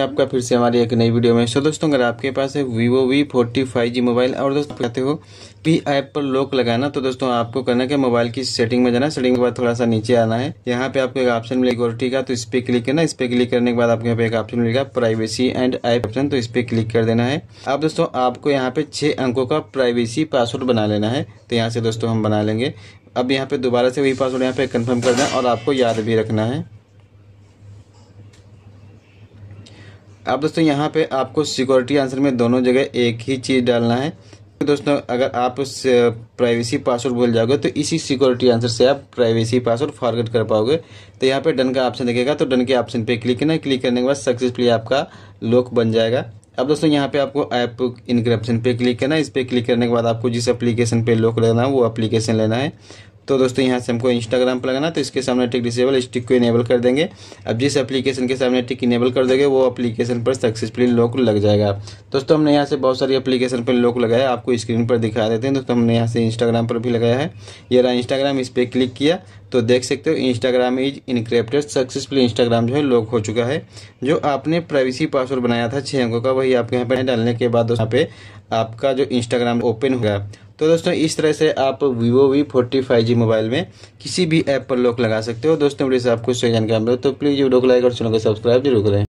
आपका फिर से हमारी एक नई वीडियो में सो दोस्तों अगर आपके पास है Vivo V forty five G mobile और दोस्तों कहते हो पी ऐप पर लॉक लगाना तो दोस्तों आपको करना क्या मोबाइल की सेटिंग में जाना सेटिंग के बाद थोड़ा सा नीचे आना है यहाँ पे आपको एक ऑप्शन मिलेगा ठीक है तो इस पर क्लिक करना इस पर क्लिक करने के बाद आपको यहाँ पे एक ऑप्शन मिलेगा प्राइवेसी एंड ऐप ऑप्शन तो इस पर क्लिक कर देना है अब दोस्तों आपको यहाँ पे छह अंकों का प्राइवेसी पासवर्ड बना लेना है तो यहाँ से दोस्तों हम बना लेंगे अब यहाँ पे दोबारा से वही पासवर्ड यहाँ पे कन्फर्म करना है और आपको याद भी रखना है अब दोस्तों यहाँ पे आपको सिक्योरिटी आंसर में दोनों जगह एक ही चीज़ डालना है दोस्तों अगर आप प्राइवेसी पासवर्ड भूल जाओगे तो इसी सिक्योरिटी आंसर से आप प्राइवेसी पासवर्ड फॉरगेट कर पाओगे तो यहाँ पे डन का ऑप्शन देखेगा तो डन के ऑप्शन पे क्लिक करना क्लिक करने के बाद सक्सेसफुली आपका लॉक बन जाएगा अब दोस्तों यहाँ पे आपको ऐप इनक्रप्शन पे क्लिक करना है इस पर क्लिक करने के बाद आपको जिस एप्लीकेशन पे लॉक लेना है वो एप्लीकेशन लेना है तो दोस्तों यहाँ से हमको इंस्टाग्राम पर लगाना तो इसके सामने टिक डिसेबल स्टिक को इनेबल कर देंगे अब जिस एप्लीकेशन के सामने टिक इनेबल कर दोगे वो एप्लीकेशन पर सक्सेसफुली लॉक लग जाएगा दोस्तों हमने यहाँ से बहुत सारी एप्लीकेशन पर लॉक लगाया आपको स्क्रीन पर दिखा देते हैं दोस्तों हमने यहाँ से इंस्टाग्राम पर भी लगाया है ये रहा इंस्टाग्राम इस पर क्लिक किया तो देख सकते हो Instagram is encrypted successfully Instagram जो है लॉक हो चुका है जो आपने प्राइवेसी पासवर्ड बनाया था छः अंकों का वही आपके यहाँ पर डालने के बाद यहाँ पे आपका जो इंस्टाग्राम ओपन होगा तो दोस्तों इस तरह से आप Vivo V forty five G mobile में किसी भी ऐप पर लॉक लगा सकते हो दोस्तों वीडियो से आपको जानकारी मिले तो प्लीज़ वीडियो को लाइक और चैनल को सब्सक्राइब जरूर करें